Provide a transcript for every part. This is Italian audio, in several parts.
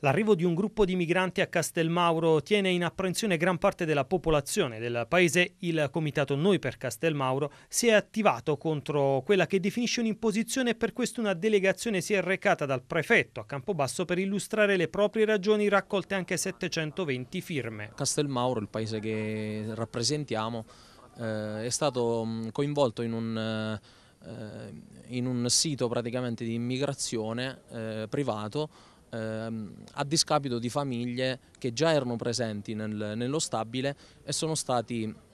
L'arrivo di un gruppo di migranti a Castelmauro tiene in apprensione gran parte della popolazione del paese. Il comitato Noi per Castelmauro si è attivato contro quella che definisce un'imposizione e per questo una delegazione si è recata dal prefetto a Campobasso per illustrare le proprie ragioni raccolte anche 720 firme. Castelmauro, il paese che rappresentiamo, eh, è stato mm, coinvolto in un eh, in un sito praticamente di immigrazione eh, privato ehm, a discapito di famiglie che già erano presenti nel, nello stabile e sono stati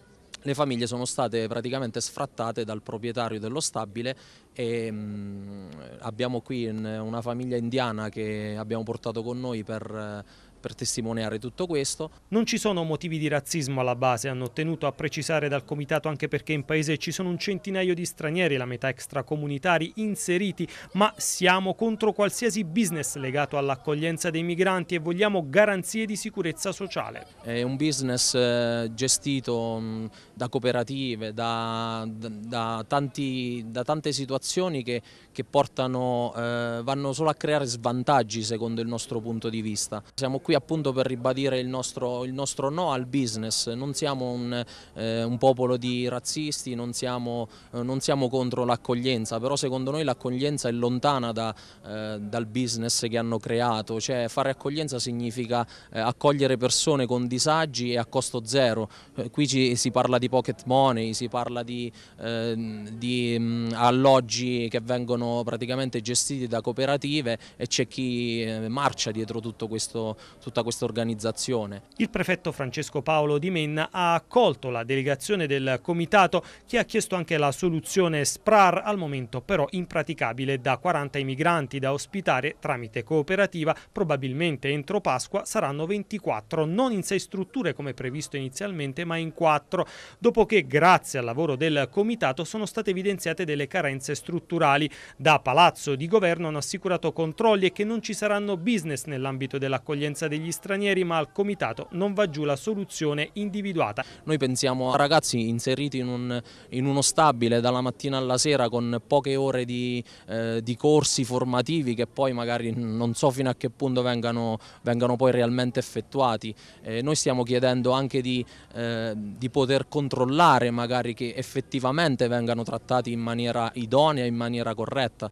le famiglie sono state praticamente sfrattate dal proprietario dello stabile e mh, mm, abbiamo qui una famiglia indiana che abbiamo portato con noi per eh, per testimoniare tutto questo. Non ci sono motivi di razzismo alla base, hanno tenuto a precisare dal comitato anche perché in paese ci sono un centinaio di stranieri, la metà extracomunitari inseriti, ma siamo contro qualsiasi business legato all'accoglienza dei migranti e vogliamo garanzie di sicurezza sociale. È un business eh, gestito mm, da cooperative, da, da, da, tanti, da tante situazioni che, che portano, eh, vanno solo a creare svantaggi secondo il nostro punto di vista. Siamo qui qui appunto per ribadire il nostro, il nostro no al business, non siamo un, eh, un popolo di razzisti, non siamo, eh, non siamo contro l'accoglienza, però secondo noi l'accoglienza è lontana da, eh, dal business che hanno creato, cioè fare accoglienza significa eh, accogliere persone con disagi e a costo zero, eh, qui ci, si parla di pocket money, si parla di, ehm, di mh, mm, alloggi che vengono praticamente gestiti da cooperative e c'è chi eh, marcia dietro tutto questo, tutta questa organizzazione. Il prefetto Francesco Paolo Di Menna ha accolto la delegazione del comitato che ha chiesto anche la soluzione SPRAR al momento però impraticabile da 40 migranti da ospitare tramite cooperativa probabilmente entro Pasqua saranno 24 non in sei strutture come previsto inizialmente ma in quattro. dopo che grazie al lavoro del comitato sono state evidenziate delle carenze strutturali da Palazzo di Governo hanno assicurato controlli e che non ci saranno business nell'ambito dell'accoglienza degli stranieri, ma al comitato non va giù la soluzione individuata. Noi pensiamo a ragazzi inseriti in, un, in uno stabile dalla mattina alla sera con poche ore di, eh, di, corsi formativi che poi magari non so fino a che punto vengano, vengano poi realmente effettuati. Eh, noi stiamo chiedendo anche di, eh, di poter controllare magari che effettivamente vengano trattati in maniera idonea, in maniera corretta.